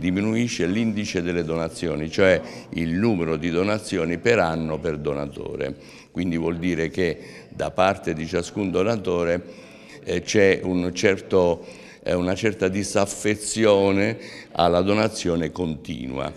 Diminuisce l'indice delle donazioni, cioè il numero di donazioni per anno per donatore. Quindi vuol dire che da parte di ciascun donatore eh, c'è un certo, eh, una certa disaffezione alla donazione continua.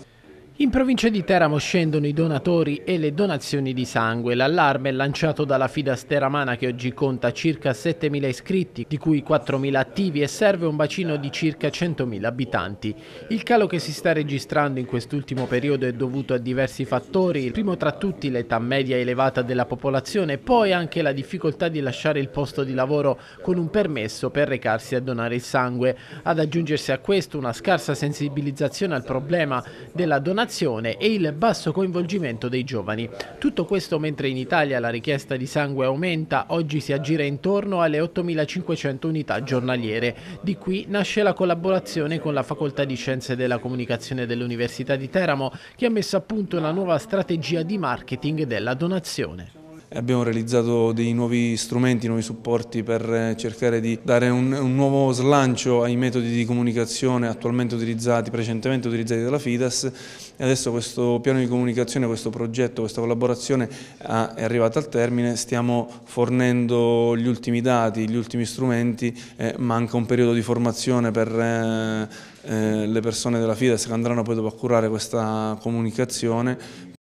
In provincia di Teramo scendono i donatori e le donazioni di sangue. L'allarme è lanciato dalla Fidas Teramana che oggi conta circa 7.000 iscritti, di cui 4.000 attivi e serve un bacino di circa 100.000 abitanti. Il calo che si sta registrando in quest'ultimo periodo è dovuto a diversi fattori, il primo tra tutti l'età media elevata della popolazione e poi anche la difficoltà di lasciare il posto di lavoro con un permesso per recarsi a donare il sangue. Ad aggiungersi a questo una scarsa sensibilizzazione al problema della donazione formazione e il basso coinvolgimento dei giovani. Tutto questo mentre in Italia la richiesta di sangue aumenta, oggi si aggira intorno alle 8.500 unità giornaliere. Di qui nasce la collaborazione con la Facoltà di Scienze della Comunicazione dell'Università di Teramo che ha messo a punto una nuova strategia di marketing della donazione abbiamo realizzato dei nuovi strumenti, nuovi supporti per eh, cercare di dare un, un nuovo slancio ai metodi di comunicazione attualmente utilizzati, precedentemente utilizzati dalla FIDAS e adesso questo piano di comunicazione, questo progetto, questa collaborazione ah, è arrivata al termine, stiamo fornendo gli ultimi dati, gli ultimi strumenti, eh, manca un periodo di formazione per eh, eh le persone della FIDAS che andranno poi dopo a curare questa comunicazione